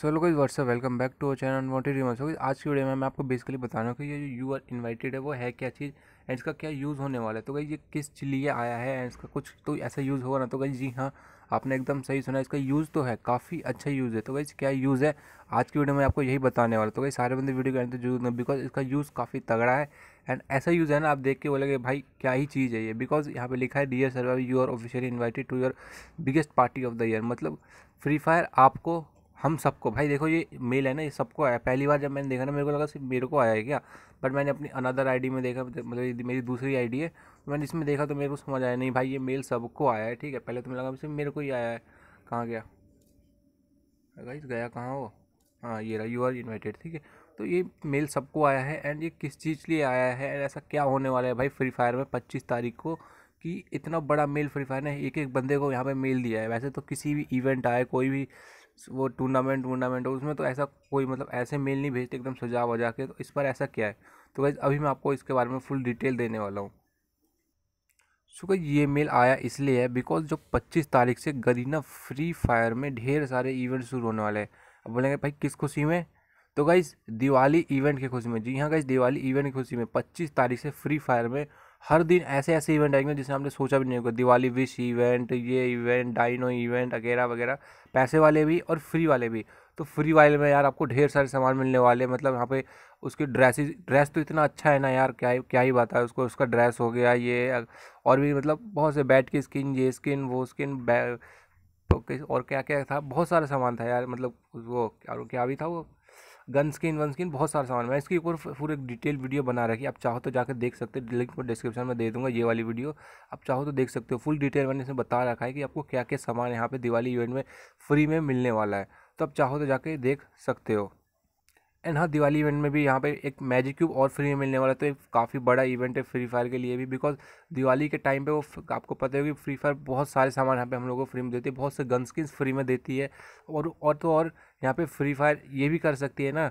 सो लोग इस what's up welcome back to channel unwanted रिमर्स हो आज की वीडियो में मैं आपको बेसिकली बता रहा हूँ कि ये जो यू आर इन्वाइटेड है वो है क्या चीज़ एंड इसका क्या यूज़ होने वाला है तो भाई ये किस लिए आया है एंड इसका कुछ तो ऐसा यूज़ होगा ना तो भाई जी हाँ आपने एकदम सही सुना इसका यूज़ तो है काफ़ी अच्छा यूज़ है तो भाई क्या यूज़ है आज की वीडियो में आपको यही बताने वाला तो भाई सारे बंदे वीडियो के अंदर जरूर बिकॉज इसका यूज़ काफ़ी तगड़ा है एंड ऐसा यूज़ है ना आप देख के बोलेंगे भाई क्या ही चीज़ है ये बिकॉज यहाँ पे लिखा है dear server you are officially invited to your biggest party of the year मतलब फ्री फायर आपको हम सबको भाई देखो ये मेल है ना ये सबको आया पहली बार जब मैंने देखा ना मेरे को लगा सिर्फ मेरे को आया है क्या बट मैंने अपनी अनदर आईडी में देखा मतलब मेरी दूसरी आईडी है तो मैंने इसमें देखा तो मेरे को समझ आया नहीं भाई ये मेल सबको आया है ठीक है पहले तो मैं लगा सिर्फ मेरे को ही आया है कहाँ गया भाई गया कहाँ वो हाँ ये रहा यू आर इन्वाइटेड ठीक है तो ये मेल सबको आया है एंड ये किस चीज़ लिए आया है एंड ऐसा क्या होने वाला है भाई फ्री फायर में पच्चीस तारीख को कि इतना बड़ा मेल फ्री फायर ने एक एक बंदे को यहाँ पे मेल दिया है वैसे तो किसी भी इवेंट आए कोई भी वो टूर्नामेंट वूर्नामेंट हो उसमें तो ऐसा कोई मतलब ऐसे मेल नहीं भेजते एकदम सजा वजा के तो इस पर ऐसा क्या है तो गाइज अभी मैं आपको इसके बारे में फुल डिटेल देने वाला हूँ सो गई ये मेल आया इसलिए है बिकॉज जो पच्चीस तारीख से गरीना फ्री फायर में ढेर सारे इवेंट शुरू होने वाले हैं अब बोलेंगे भाई किस खुशी में तो गाइज दिवाली इवेंट की खुशी में जी हाँ गाइज दिवाली इवेंट की खुशी में पच्चीस तारीख से फ्री फायर में हर दिन ऐसे ऐसे इवेंट आएंगे जिसने हमने सोचा भी नहीं होगा दिवाली विश इवेंट ये इवेंट डाइनो इवेंट वगैरह वगैरह पैसे वाले भी और फ्री वाले भी तो फ्री वाले में यार आपको ढेर सारे सामान मिलने वाले मतलब यहाँ पे उसके ड्रेसिस ड्रेस तो इतना अच्छा है ना यार क्या क्या ही बात है उसको उसका ड्रेस हो गया ये और भी मतलब बहुत से बैट की स्किन ये स्किन वो स्किन तो और क्या क्या था बहुत सारा सामान था यार मतलब वो क्या भी था वो गन स्किन वन स्किन बहुत सारा सामान मैं इसकी ऊपर पूरी डिटेल वीडियो बना रखी आप चाहो तो जाकर देख सकते हो लिंक में डिस्क्रिप्शन में दे दूंगा ये वाली वीडियो आप चाहो तो देख सकते हो फुल डिटेल मैंने इसमें बता रखा है कि आपको क्या क्या सामान यहाँ पर दिवाली इवेंट में फ्री में मिलने वाला है तो आप चाहो तो जाके देख सकते हो एंड हाँ दिवाली इवेंट में भी यहाँ पे एक मैजिक क्यूब और फ्री में मिलने वाला तो एक काफ़ी बड़ा इवेंट है फ्री फायर के लिए भी बिकॉज दिवाली के टाइम पे वो आपको पता है कि फ्री फायर बहुत सारे सामान यहाँ पे हम लोगों को फ्री में देती है बहुत से गन स्किन्स फ्री में देती है और और तो और यहाँ पे फ्री फायर ये भी कर सकती है ना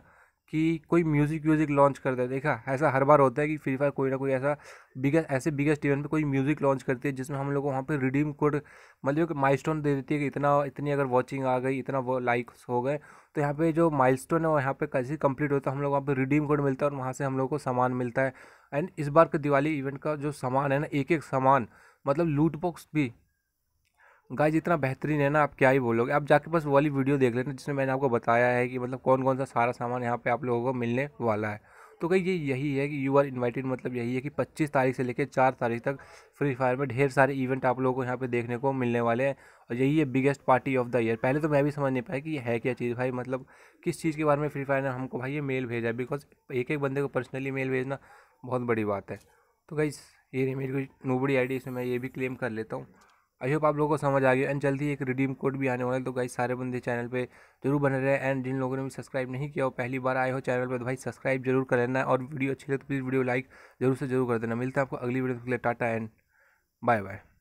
कि कोई म्यूज़िक व्यूज़िक लॉन्च कर दे देखा ऐसा हर बार होता है कि फ्री फायर कोई ना कोई ऐसा बिगेस्ट ऐसे बिगेस्ट इवेंट पे कोई म्यूज़िक लॉन्च करती है जिसमें हम लोग को वहाँ पे रिडीम कोड मतलब कि माइलस्टोन दे देती है कि इतना इतनी अगर वॉचिंग आ गई इतना वो लाइक्स हो गए तो यहाँ पे जो स्टोन है वो यहाँ पर कैसे कम्प्लीट होता है हम लोग वहाँ पर रिडीम कोड मिलता है और वहाँ से हम लोग को सामान मिलता है एंड इस बार का दिवाली इवेंट का जो सामान है ना एक एक सामान मतलब लूट बॉक्स भी गाइज इतना बेहतरीन है ना आप क्या ही बोलोगे आप जाके बस वाली वीडियो देख लेते हैं जिसमें मैंने आपको बताया है कि मतलब कौन कौन सा सारा सामान यहाँ पे आप लोगों को मिलने वाला है तो कहीं ये यही है कि यू आर इन्वाइटेड मतलब यही है कि 25 तारीख से लेकर 4 तारीख तक फ्री फायर में ढेर सारे इवेंट आप लोगों को यहाँ पे देखने को मिलने वाले हैं और यही है biggest party of the year पहले तो मैं भी समझ नहीं पाया कि ये है क्या चीज़ भाई मतलब किस चीज़ के बारे में फ्री फायर ने हमको भाई ये मेल भेजा बिकॉज एक एक बंदे को पर्सनली मेल भेजना बहुत बड़ी बात है तो कहीं ये मेरी कोई नोबड़ी आईडी इसमें मैं ये भी क्लेम कर लेता हूँ आई होप आप लोगों को समझ आ गया एंड जल्दी एक रिडीम कोड भी आने वाला है तो गाइस सारे बंदे चैनल पे जरूर बने रहे एंड जिन लोगों ने भी सब्सक्राइब नहीं किया हो पहली बार आए हो चैनल पर तो भाई सब्सक्राइब जरूर कर लेना और वीडियो अच्छी लगे तो प्लीज़ वीडियो लाइक जरूर से जरूर कर देना मिलता है आपको अगली वीडियो के लिए टाटा एंड बाय बाय